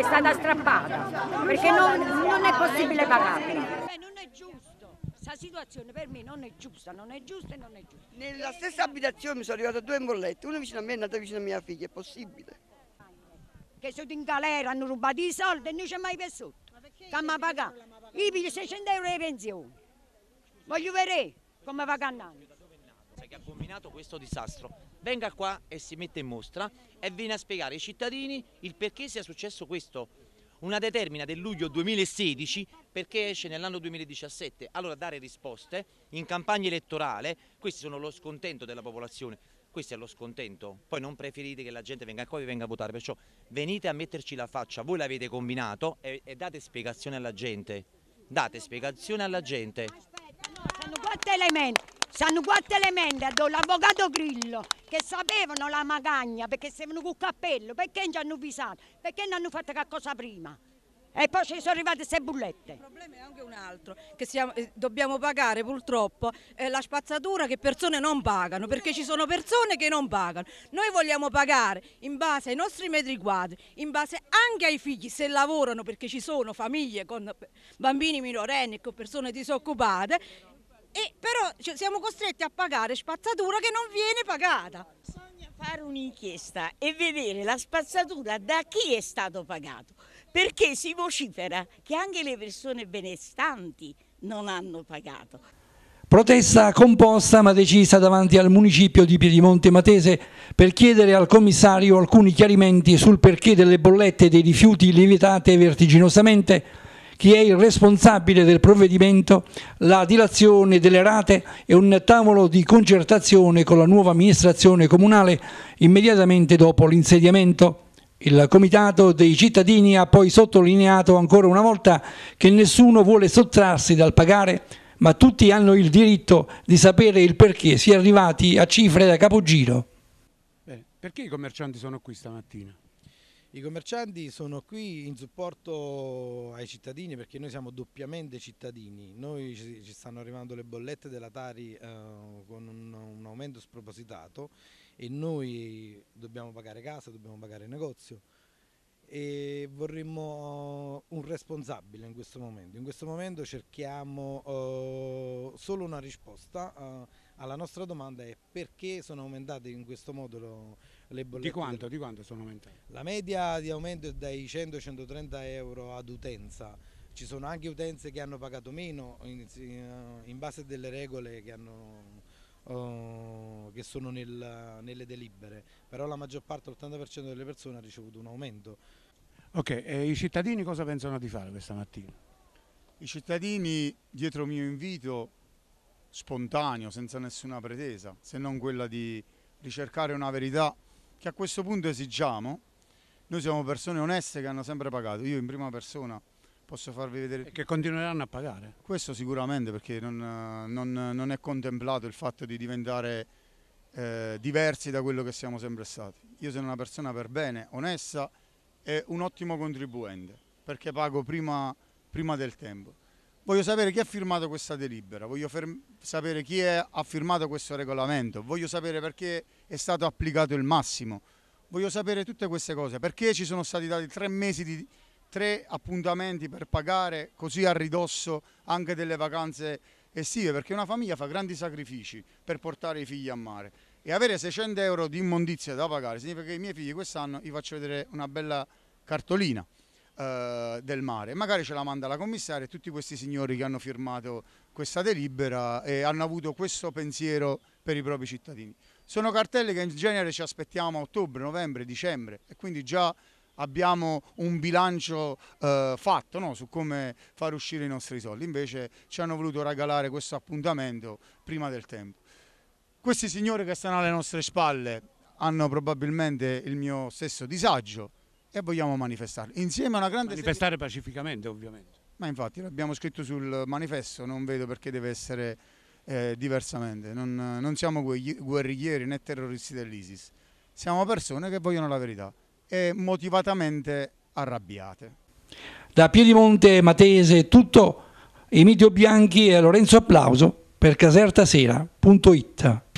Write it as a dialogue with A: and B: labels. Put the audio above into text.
A: è stata strappata perché non, non è possibile pagarla. Non è giusto, questa situazione per me non è giusta, non è giusta e non è giusta. Nella stessa abitazione mi sono arrivate due mollette, una vicino a me e un'altra vicino a mia figlia, è possibile? Che sono in galera, hanno rubato i soldi e non ci mai per sotto. Che mi pagato? Io piglio 600 euro di pensione. Voglio vedere come va cannando
B: che ha combinato questo disastro venga qua e si mette in mostra e viene a spiegare ai cittadini il perché sia successo questo. Una determina del luglio 2016 perché esce nell'anno 2017. Allora dare risposte in campagna elettorale, questi sono lo scontento della popolazione, questo è lo scontento. Poi non preferite che la gente venga qua e venga a votare, perciò venite a metterci la faccia, voi l'avete combinato e, e date spiegazione alla gente. Date spiegazione alla gente. Aspetta,
A: Sono quattro elementi. Sanno quattro elementi, l'avvocato Grillo, che sapevano la magagna perché stavano il cappello, perché non ci hanno visato,
C: perché non hanno fatto qualcosa prima. E poi ci sono arrivate queste bullette. Il problema è
B: anche un altro,
C: che siamo, eh, dobbiamo pagare purtroppo eh, la spazzatura che persone non pagano, perché ci sono persone che non pagano. Noi vogliamo pagare in base ai nostri metri quadri, in base anche ai figli, se lavorano, perché ci sono famiglie con bambini minorenni e con persone disoccupate, e però cioè, siamo costretti a pagare spazzatura che non viene pagata. Bisogna fare
A: un'inchiesta e vedere la spazzatura da chi è stato pagato, perché si vocifera che anche le persone benestanti non hanno pagato.
C: Protesta composta ma decisa davanti al municipio di Piedimonte Matese per chiedere al commissario alcuni chiarimenti sul perché delle bollette dei rifiuti lievitate vertiginosamente chi è il responsabile del provvedimento, la dilazione delle rate e un tavolo di concertazione con la nuova amministrazione comunale immediatamente dopo l'insediamento. Il Comitato dei cittadini ha poi sottolineato ancora una volta che nessuno vuole sottrarsi dal pagare, ma tutti hanno il diritto di sapere il perché si è arrivati a cifre da capogiro.
B: Bene, perché i commercianti sono qui stamattina? I commercianti sono qui in supporto ai cittadini perché noi siamo doppiamente cittadini, noi ci, stanno arrivando le bollette della Tari eh, con un, un, aumento spropositato e noi dobbiamo pagare casa, dobbiamo pagare negozio e vorremmo eh, un responsabile in questo momento, in questo momento cerchiamo eh, solo una risposta eh, alla nostra domanda è perché sono aumentate in questo modo le bollette? Di quanto, di quanto sono aumentate? La media di aumento è dai 100-130 euro ad utenza. Ci sono anche utenze che hanno pagato meno in, in base delle regole che hanno Oh, che sono nel, nelle delibere, però la maggior parte, l'80% delle persone ha ricevuto un aumento.
A: Ok, e i cittadini cosa pensano di fare questa mattina?
B: I cittadini,
A: dietro mio invito, spontaneo, senza nessuna pretesa, se non quella di ricercare una verità che a questo punto esigiamo. Noi siamo persone oneste che hanno sempre pagato, io in prima persona posso farvi vedere...
B: E che continueranno a pagare.
A: Questo sicuramente perché non, non, non è contemplato il fatto di diventare eh, diversi da quello che siamo sempre stati. Io sono una persona per bene, onesta e un ottimo contribuente perché pago prima, prima del tempo. Voglio sapere chi ha firmato questa delibera, voglio sapere chi è, ha firmato questo regolamento, voglio sapere perché è stato applicato il massimo, voglio sapere tutte queste cose, perché ci sono stati dati tre mesi di tre appuntamenti per pagare così a ridosso anche delle vacanze estive, perché una famiglia fa grandi sacrifici per portare i figli a mare e avere 600 euro di immondizia da pagare significa che i miei figli quest'anno gli faccio vedere una bella cartolina. Eh, del mare. Magari ce la manda la commissaria e tutti questi signori che hanno firmato questa delibera e hanno avuto questo pensiero per i propri cittadini. Sono cartelle che in genere ci aspettiamo a ottobre, novembre, dicembre e quindi già abbiamo un bilancio eh, fatto no? su come far uscire i nostri soldi, invece ci hanno voluto regalare questo appuntamento prima del tempo. Questi signori che stanno alle nostre spalle hanno probabilmente il mio stesso disagio, e vogliamo manifestare. Insieme a una grande... Manifestare serie... pacificamente ovviamente. Ma infatti l'abbiamo scritto sul manifesto, non vedo perché deve essere eh, diversamente. Non, non siamo guerriglieri né terroristi dell'ISIS, siamo persone che vogliono la verità e motivatamente arrabbiate.
C: Da Piedimonte Matese tutto, Emilio Bianchi e Lorenzo Applauso per casertasera.it